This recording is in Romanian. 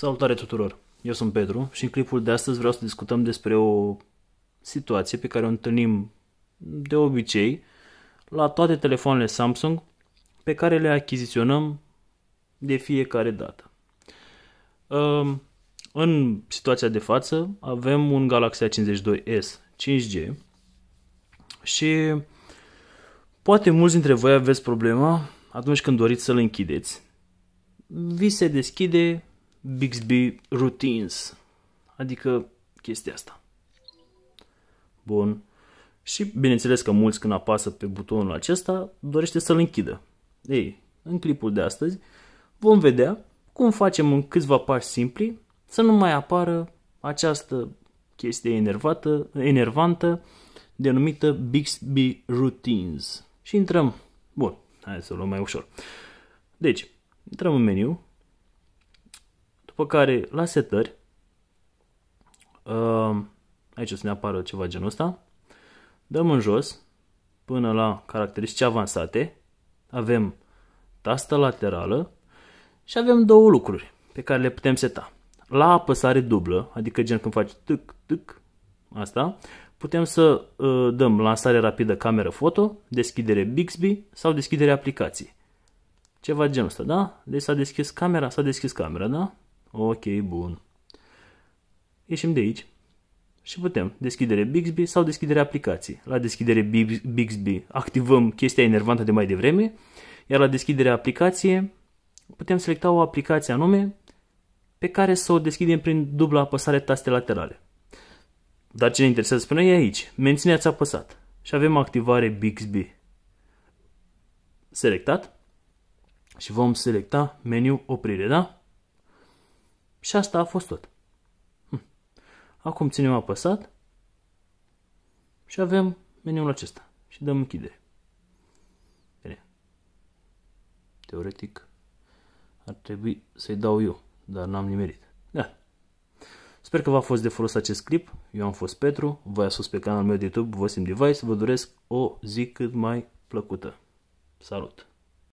Salutare tuturor! Eu sunt Petru și în clipul de astăzi vreau să discutăm despre o situație pe care o întâlnim de obicei la toate telefoanele Samsung pe care le achiziționăm de fiecare dată. Ehm, în situația de față avem un Galaxy A52s 5G și poate mulți dintre voi aveți problema atunci când doriți să-l închideți. Vi se deschide Bixby Routines, adică chestia asta. Bun. Și bineînțeles că mulți când apasă pe butonul acesta dorește să-l închidă. Ei, în clipul de astăzi vom vedea cum facem în câțiva pași simpli să nu mai apară această chestie enervată, enervantă denumită Bixby Routines. Și intrăm. Bun, hai să o luăm mai ușor. Deci, intrăm în meniu, după care, la setări, uh, aici o să ne apară ceva genul ăsta, dăm în jos până la caracteristici avansate, avem tasta laterală și avem două lucruri pe care le putem seta. La apăsare dublă, adică gen când faci tuc tuc asta, putem să uh, dăm lansare rapidă cameră foto, deschidere Bixby sau deschidere aplicații. Ceva genul ăsta, da? Deci s-a deschis camera, s-a deschis camera, da? Ok, bun. Ieșim de aici și putem deschidere Bixby sau deschidere aplicații. La deschidere Bixby activăm chestia enervantă de mai devreme, iar la deschidere aplicație putem selecta o aplicație anume pe care să o deschidem prin dubla apăsare taste laterale. Dar ce ne interesează pe noi e aici. Mențineți apăsat și avem activare Bixby. Selectat și vom selecta meniu oprire, da? Și asta a fost tot. Hm. Acum ținem apăsat și avem meniul acesta și dăm închidere. Bine. Teoretic ar trebui să-i dau eu, dar n-am nimerit. Da. Sper că v-a fost de folos acest clip. Eu am fost Petru, voi ați sus pe canalul meu de YouTube, vă simt device, vă doresc o zi cât mai plăcută. Salut!